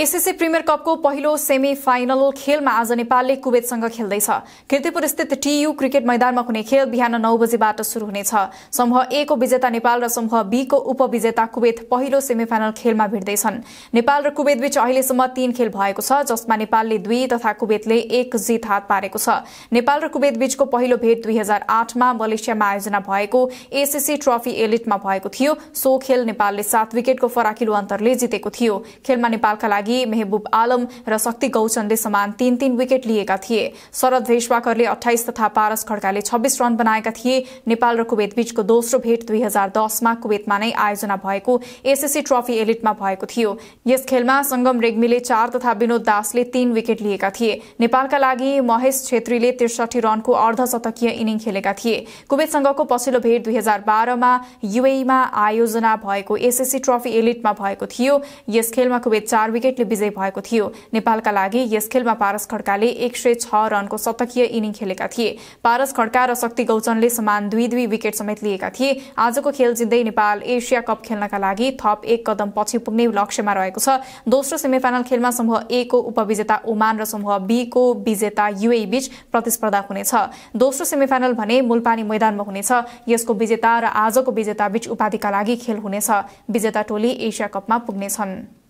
SSA premier कपको पहिलो semi final खेलमा आज नेपालले कुवेतसँग खेल्दैछ किर्तिपुर स्थित टीयू क्रिकेट मैदानमा हुने खेल बिहान नौ बजेबाट शुरू हुनेछ समूह ए को विजेता नेपाल र समूह बीको उपविजेता कुवेत पहिलो सेमी फाइनल खेलमा भिड्दैछन् नेपाल र कुवेत बीच अहिलेसम्म तीन खेल भएको छ जसमा नेपालले दुई तथा कुवेतले एक जित हात पारेको छ नेपाल र कुवेत बीचको पहिलो भेट दुई हजार आठमा मलेसियामा आयोजना भएको एसिसी ट्रफी एलिटमा भएको थियो सो खेल नेपालले सात विकेटको फराकिलो अन्तरले जितेको थियो खेलमा नेपालका लागि मेहबुब आलम र शक्ति गौचनले समान तीन तीन विकेट लिएका थिए शरद भेशवाकरले अठाइस तथा पारस खड्काले छब्बीस रन बनाएका थिए नेपाल र कुवेत बीचको दोस्रो भेट दुई हजार दसमा कुवेतमा नै आयोजना भएको एसएससी ट्रफी एलिटमा भएको थियो यस खेलमा संगम रेग्मीले चार तथा विनोद दासले तीन विकेट लिएका थिए नेपालका लागि महेश छेत्रीले त्रिसठी रनको अर्धशतकीय इनिङ खेलेका थिए कुवेतसँगको पछिल्लो भेट दुई हजार बाह्रमा युएमा आयोजना भएको एसएससी ट्रफी एलिटमा भएको थियो यस खेलमा कुवेत चार विकेट विकेटले विजय भएको थियो नेपालका लागि यस खेलमा पारस खड्काले एक सय छ रनको शतकीय इनिङ खेलेका थिए पारस खड्का र शक्ति गौचनले समान दुई दुई विकेट समेत लिएका थिए आजको खेल जित्दै नेपाल एसिया कप खेल्नका लागि थप एक कदम पछि पुग्ने लक्ष्यमा रहेको छ दोस्रो सेमिफाइनल खेलमा समूह ए को उपविजेता ओमान र समूह बी को विजेता युए बीच प्रतिस्पर्धा हुनेछ दोस्रो सेमिफाइनल भने मुलपानी मैदानमा हुनेछ यसको विजेता र आजको विजेता बीच उपाधिका लागि खेल हुनेछ विजेता टोली एसिया कपमा पुग्नेछन्